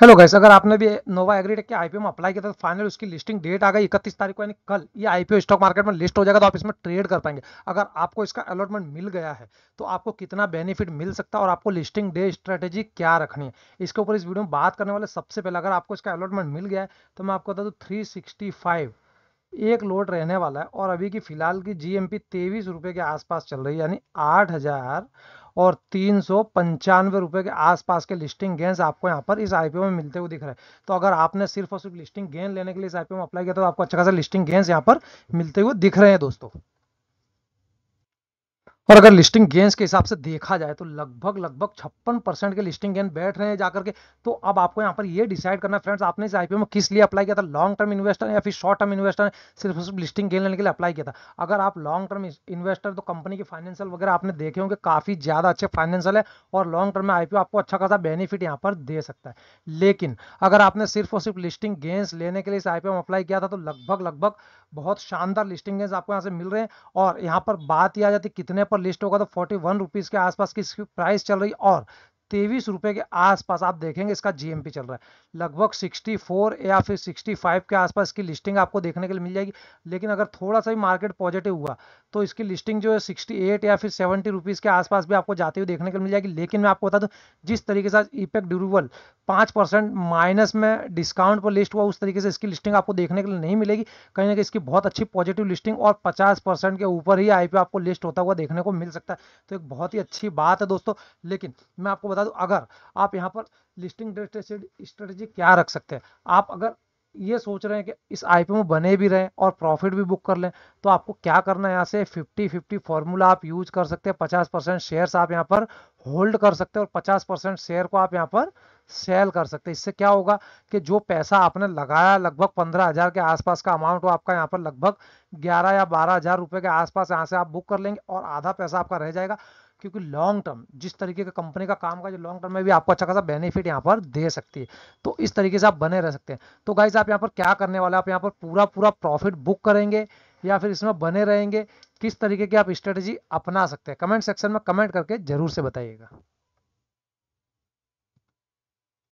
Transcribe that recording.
hello guys अगर आपने भी नोवा एग्रीटेक के आईपीओ में अप्लाई किया था तो फाइनल उसकी लिस्टिंग डेट आ गई इकतीस तारीख को यानी कल ये आईपीओ स्टॉक मार्केट में लिस्ट हो जाएगा तो आप इसमें ट्रेड कर पाएंगे अगर आपको इसका अलॉटमेंट मिल गया है तो आपको कितना बेनिफिट मिल सकता है और आपको लिस्टिंग डे स्ट्रेटेजी क्या रखनी है इसके ऊपर इस वीडियो में बात करने वाले सबसे पहले अगर आपको इसका अलॉटमेंट मिल गया है तो मैं आपको बता दूँ थ्री एक लोड रहने वाला है और अभी की फिलहाल की जी एम पी रुपये के आसपास चल रही है यानी आठ हज़ार और तीन सौ पंचानवे रुपये के आसपास के लिस्टिंग गेंस आपको यहाँ पर इस आईपीओ में मिलते हुए दिख रहे हैं तो अगर आपने सिर्फ और सिर्फ लिस्टिंग गेन लेने के लिए इस आईपीओ में अप्लाई किया तो आपको अच्छा खासा लिस्टिंग गेंस यहाँ पर मिलते हुए दिख रहे हैं दोस्तों और अगर लिस्टिंग गेंस के हिसाब से देखा जाए तो लगभग लगभग छप्पन परसेंट के लिस्टिंग गेन बैठ रहे हैं जाकर के तो अब आपको यहाँ पर ये डिसाइड करना है फ्रेंड्स आपने इस आईपीओ में किस लिए अप्लाई किया था लॉन्ग टर्म इन्वेस्टर या फिर शॉर्ट टर्म इन्वेस्टर ने सिर्फ सिर्फ लिस्टिंग गेन लेने के लिए अप्लाई किया था अगर आप लॉन्ग टर्म इन्वेस्टर तो कंपनी के फाइनेंशियल वगैरह आपने देखे होंगे काफ़ी ज़्यादा अच्छे फाइनेंशियल है और लॉन्ग टर्म में आईपीओ आपको अच्छा खासा बेनिफिट यहाँ पर दे सकता है लेकिन अगर आपने सिर्फ और सिर्फ लिस्टिंग गेंस लेने के लिए इस आईपीओ में अप्लाई किया था तो लगभग लगभग बहुत शानदार लिस्टिंग गेंस आपको यहाँ से मिल रहे हैं और यहाँ पर बात यह आ जाती कितने पर लिस्ट होगा तो फोर्टी वन रुपीज़ के आसपास की प्राइस चल रही और तेईस रुपए के आसपास आप देखेंगे इसका जीएमपी चल रहा है लगभग 64 या फिर 65 के आसपास इसकी लिस्टिंग आपको देखने के लिए मिल जाएगी लेकिन अगर थोड़ा सा भी मार्केट पॉजिटिव हुआ तो इसकी लिस्टिंग जो है 68 या फिर 70 रुपीज़ के आसपास भी आपको जाते हुए देखने के लिए मिल जाएगी लेकिन मैं आपको बता दूँ जिस तरीके से इपेक्ट ड्यूरेबल e e पाँच परसेंट माइनस में डिस्काउंट पर लिस्ट हुआ उस तरीके से इसकी लिस्टिंग आपको देखने के लिए नहीं मिलेगी कहीं ना कहीं इसकी बहुत अच्छी पॉजिटिव लिस्टिंग और पचास परसेंट के ऊपर ही आई e आपको लिस्ट होता हुआ देखने को मिल सकता है तो एक बहुत ही अच्छी बात है दोस्तों लेकिन मैं आपको बता बता दूं अगर आप यहाँ पर लिस्टिंग स्ट्रेटेजी क्या रख सकते हैं आप अगर ये सोच रहे हैं कि इस आईपीओ में बने भी रहें और प्रॉफिट भी बुक कर लें तो आपको क्या करना है यहाँ से 50 50 फॉर्मूला आप यूज कर सकते हैं 50 परसेंट शेयर्स आप यहाँ पर होल्ड कर सकते हैं और 50 परसेंट शेयर को आप यहाँ पर सेल कर सकते हैं इससे क्या होगा कि जो पैसा आपने लगाया लगभग पंद्रह हज़ार के आसपास का अमाउंट हो आपका यहाँ पर लगभग ग्यारह या बारह हज़ार रुपये के आसपास यहाँ से आप बुक कर लेंगे और आधा पैसा आपका रह जाएगा क्योंकि लॉन्ग टर्म जिस तरीके का कंपनी का काम का जो लॉन्ग टर्म में भी आपको अच्छा खासा बेनिफिट यहाँ पर दे सकती है तो इस तरीके से आप बने रह सकते हैं तो गाइज आप यहाँ पर क्या करने वाले आप यहाँ पर पूरा पूरा प्रॉफिट बुक करेंगे या फिर इसमें बने रहेंगे किस तरीके की आप स्ट्रेटेजी अपना सकते हैं कमेंट सेक्शन में कमेंट करके जरूर से बताइएगा